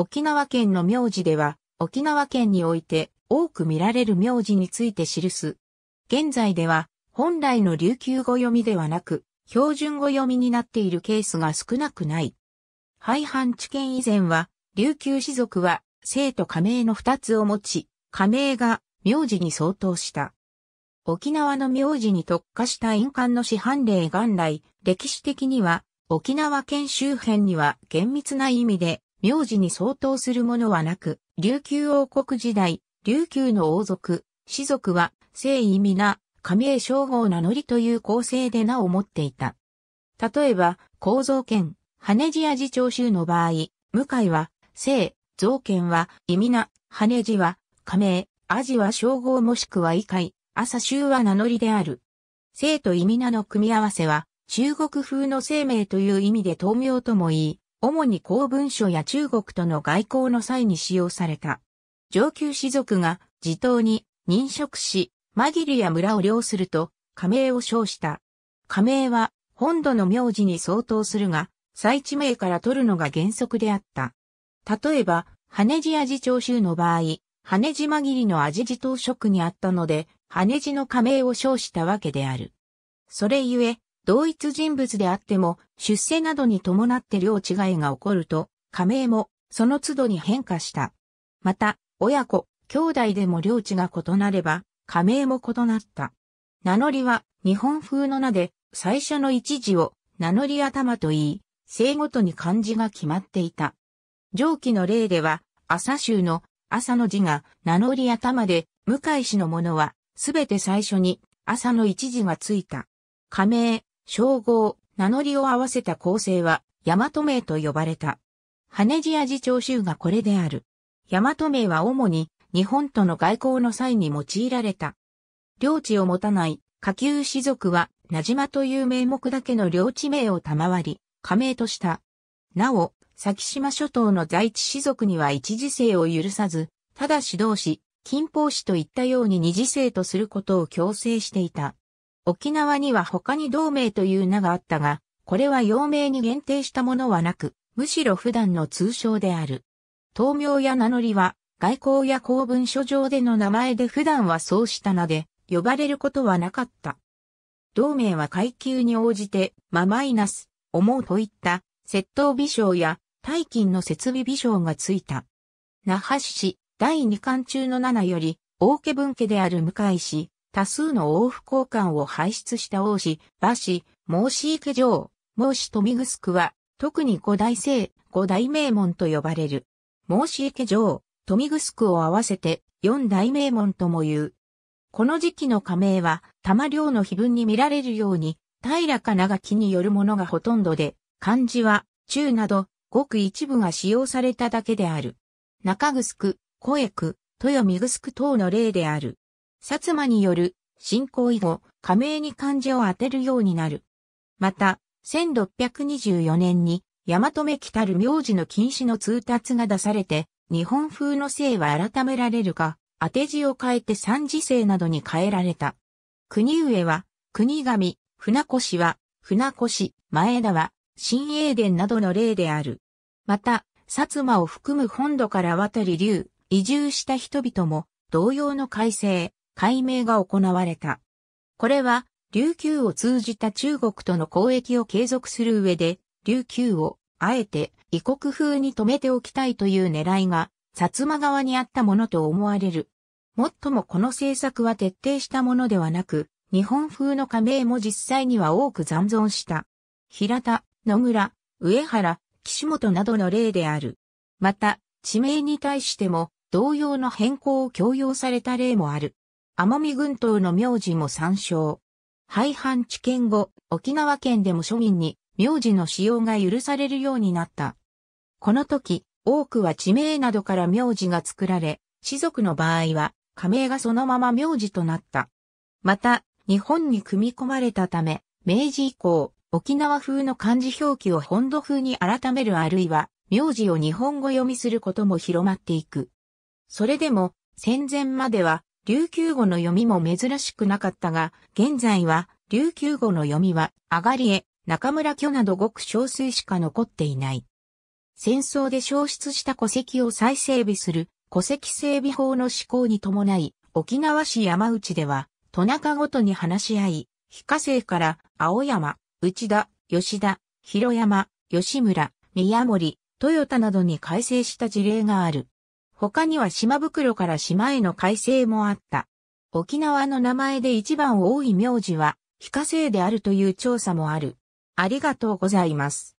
沖縄県の名字では、沖縄県において多く見られる名字について記す。現在では、本来の琉球語読みではなく、標準語読みになっているケースが少なくない。廃藩置県以前は、琉球士族は、姓と加盟の二つを持ち、加盟が名字に相当した。沖縄の名字に特化した印鑑の市販例元来、歴史的には、沖縄県周辺には厳密な意味で名字に相当するものはなく、琉球王国時代、琉球の王族、士族は、聖意味な、神へ称号名乗りという構成で名を持っていた。例えば、構造圏、羽地味長州の場合、向井は、聖、造圏は、意味な、羽地は、仮名、味は称号もしくは異界、朝州は名乗りである。聖と意味なの組み合わせは、中国風の生命という意味で豆苗ともいい、主に公文書や中国との外交の際に使用された。上級士族が自党に任職し、マギリや村を領すると、加盟を称した。加盟は本土の名字に相当するが、最地名から取るのが原則であった。例えば、羽地味長州の場合、羽地紛りの味地当職にあったので、羽地の加盟を称したわけである。それゆえ、同一人物であっても、出世などに伴って両違いが起こると、加盟もその都度に変化した。また、親子、兄弟でも領地が異なれば、加盟も異なった。名乗りは日本風の名で、最初の一字を名乗り頭と言い、姓ごとに漢字が決まっていた。上記の例では、朝州の朝の字が名乗り頭で、向井氏のものは、すべて最初に朝の一字がついた。加盟、称号、名乗りを合わせた構成は、大和名と呼ばれた。羽地味長州がこれである。大和名は主に、日本との外交の際に用いられた。領地を持たない、下級士族は、名島という名目だけの領地名を賜り、加盟とした。なお、先島諸島の在地士族には一時制を許さず、ただ指導し、近方士といったように二次制とすることを強制していた。沖縄には他に同名という名があったが、これは陽名に限定したものはなく、むしろ普段の通称である。東名や名乗りは、外交や公文書上での名前で普段はそうした名で、呼ばれることはなかった。同名は階級に応じて、まマイナス、思うといった、窃盗微笑や、大金の設備微笑がついた。那覇市、第2巻中の7より、大家分家である向井氏、多数の往復交換を輩出した王子、馬氏、申子池城、申し富城は、特に五大姓、五大名門と呼ばれる。申子池城、富城を合わせて、四大名門とも言う。この時期の加盟は、玉領の碑文に見られるように、平か長きによるものがほとんどで、漢字は、中など、ごく一部が使用されただけである。中城、小江区、豊見城等の例である。薩摩による信仰以後、加盟に漢字を当てるようになる。また、1624年に、山止め来たる名字の禁止の通達が出されて、日本風の姓は改められるが、当て字を変えて三次姓などに変えられた。国上は、国神、船越は、船越、前田は、新英伝などの例である。また、薩摩を含む本土から渡り流、移住した人々も、同様の改正、解明が行われた。これは、琉球を通じた中国との交易を継続する上で、琉球を、あえて、異国風に止めておきたいという狙いが、薩摩側にあったものと思われる。もっともこの政策は徹底したものではなく、日本風の加盟も実際には多く残存した。平田、野村、上原、岸本などの例である。また、地名に対しても同様の変更を強要された例もある。奄美群島の名字も参照。廃藩置県後、沖縄県でも庶民に名字の使用が許されるようになった。この時、多くは地名などから名字が作られ、士族の場合は、加盟がそのまま名字となった。また、日本に組み込まれたため、明治以降、沖縄風の漢字表記を本土風に改めるあるいは、名字を日本語読みすることも広まっていく。それでも、戦前までは、琉球語の読みも珍しくなかったが、現在は、琉球語の読みは、あがりえ、中村巨などごく少数しか残っていない。戦争で消失した戸籍を再整備する、戸籍整備法の施行に伴い、沖縄市山内では、戸中ごとに話し合い、非課税から青山、内田、吉田、広山、吉村、宮森、豊田などに改正した事例がある。他には島袋から島への改正もあった。沖縄の名前で一番多い名字は、非課税であるという調査もある。ありがとうございます。